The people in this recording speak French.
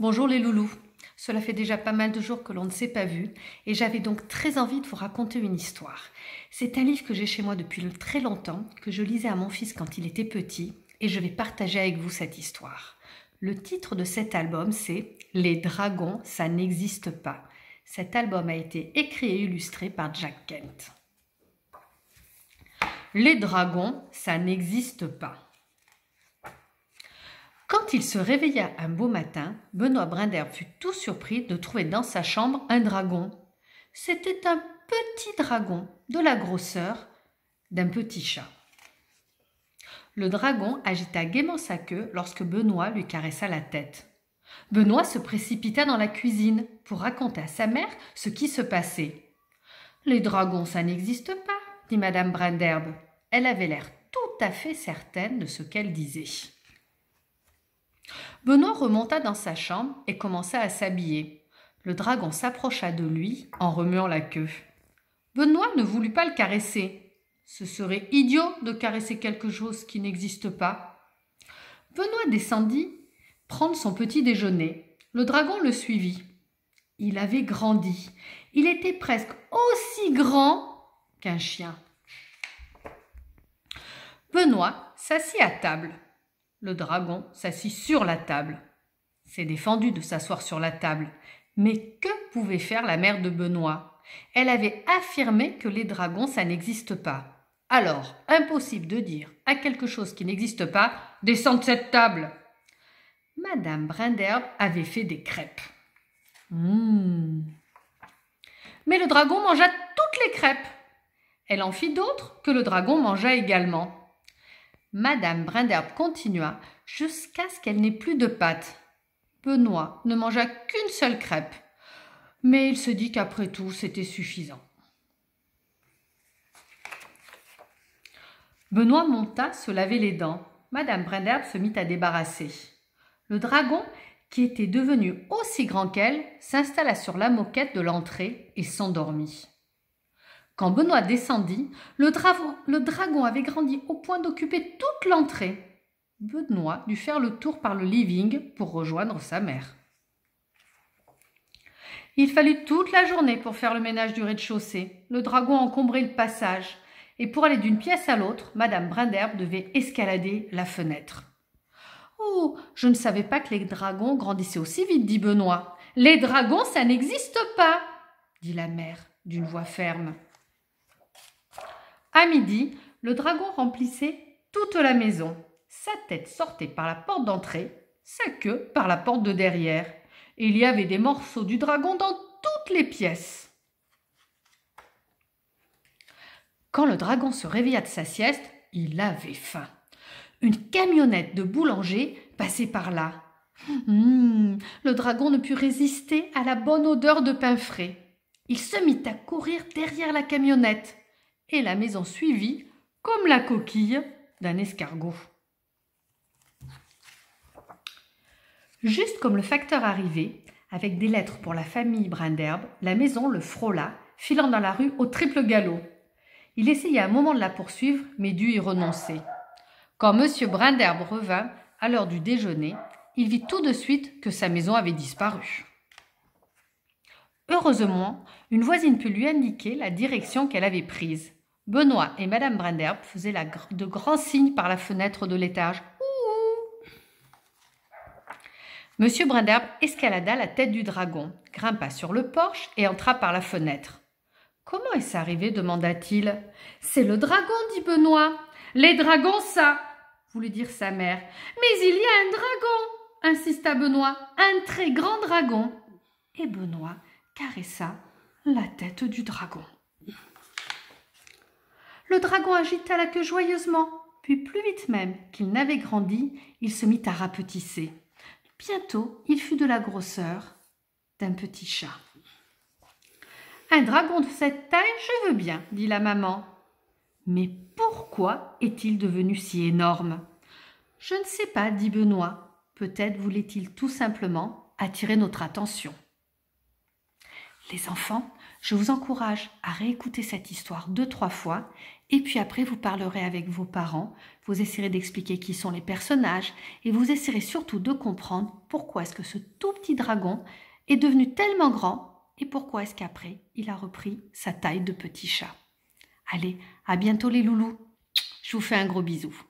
Bonjour les loulous. Cela fait déjà pas mal de jours que l'on ne s'est pas vu et j'avais donc très envie de vous raconter une histoire. C'est un livre que j'ai chez moi depuis très longtemps, que je lisais à mon fils quand il était petit et je vais partager avec vous cette histoire. Le titre de cet album c'est Les dragons, ça n'existe pas. Cet album a été écrit et illustré par Jack Kent. Les dragons, ça n'existe pas. Quand il se réveilla un beau matin, Benoît Brinder fut tout surpris de trouver dans sa chambre un dragon. C'était un petit dragon, de la grosseur d'un petit chat. Le dragon agita gaiement sa queue lorsque Benoît lui caressa la tête. Benoît se précipita dans la cuisine pour raconter à sa mère ce qui se passait. Les dragons, ça n'existe pas, dit madame Brinderbe. Elle avait l'air tout à fait certaine de ce qu'elle disait. Benoît remonta dans sa chambre et commença à s'habiller. Le dragon s'approcha de lui en remuant la queue. Benoît ne voulut pas le caresser. Ce serait idiot de caresser quelque chose qui n'existe pas. Benoît descendit prendre son petit déjeuner. Le dragon le suivit. Il avait grandi. Il était presque aussi grand qu'un chien. Benoît s'assit à table. Le dragon s'assit sur la table. C'est défendu de s'asseoir sur la table. Mais que pouvait faire la mère de Benoît Elle avait affirmé que les dragons, ça n'existe pas. Alors, impossible de dire à quelque chose qui n'existe pas Descends de cette table Madame Brinderbe avait fait des crêpes. Hum. Mais le dragon mangea toutes les crêpes. Elle en fit d'autres que le dragon mangea également. Madame Brindherbe continua jusqu'à ce qu'elle n'ait plus de pâte. Benoît ne mangea qu'une seule crêpe, mais il se dit qu'après tout, c'était suffisant. Benoît monta se laver les dents. Madame Brindherbe se mit à débarrasser. Le dragon, qui était devenu aussi grand qu'elle, s'installa sur la moquette de l'entrée et s'endormit. Quand Benoît descendit, le, dragon avait grandi au point d'occuper toute l'entrée. Benoît dut faire le tour par le living pour rejoindre sa mère. Il fallut toute la journée pour faire le ménage du rez-de-chaussée. Le dragon encombrait le passage. Et pour aller d'une pièce à l'autre, Madame Brinderbe devait escalader la fenêtre. Oh, je ne savais pas que les dragons grandissaient aussi vite, dit Benoît. Les dragons, ça n'existe pas, dit la mère d'une voix ferme. À midi, le dragon remplissait toute la maison. Sa tête sortait par la porte d'entrée, sa queue par la porte de derrière. Il y avait des morceaux du dragon dans toutes les pièces. Quand le dragon se réveilla de sa sieste, il avait faim. Une camionnette de boulanger passait par là. Hum, le dragon ne put résister à la bonne odeur de pain frais. Il se mit à courir derrière la camionnette et la maison suivit comme la coquille d'un escargot. Juste comme le facteur arrivait, avec des lettres pour la famille Brind'Herbe, la maison le frôla, filant dans la rue au triple galop. Il essaya un moment de la poursuivre, mais dut y renoncer. Quand M. Brind'Herbe revint, à l'heure du déjeuner, il vit tout de suite que sa maison avait disparu. Heureusement, une voisine put lui indiquer la direction qu'elle avait prise. Benoît et Madame Brenderp faisaient de grands signes par la fenêtre de l'étage. Monsieur Brinderbe escalada la tête du dragon, grimpa sur le porche et entra par la fenêtre. Comment est-ce arrivé demanda-t-il. C'est le dragon, dit Benoît. Les dragons, ça voulait dire sa mère. Mais il y a un dragon insista Benoît. Un très grand dragon. Et Benoît caressa la tête du dragon le dragon agita la queue joyeusement, puis plus vite même qu'il n'avait grandi, il se mit à rapetisser. Bientôt, il fut de la grosseur d'un petit chat. Un dragon de cette taille, je veux bien, dit la maman. Mais pourquoi est-il devenu si énorme Je ne sais pas, dit Benoît. Peut-être voulait-il tout simplement attirer notre attention. Les enfants, je vous encourage à réécouter cette histoire deux, trois fois, et puis après vous parlerez avec vos parents, vous essaierez d'expliquer qui sont les personnages, et vous essaierez surtout de comprendre pourquoi est-ce que ce tout petit dragon est devenu tellement grand, et pourquoi est-ce qu'après il a repris sa taille de petit chat. Allez, à bientôt les loulous. Je vous fais un gros bisou.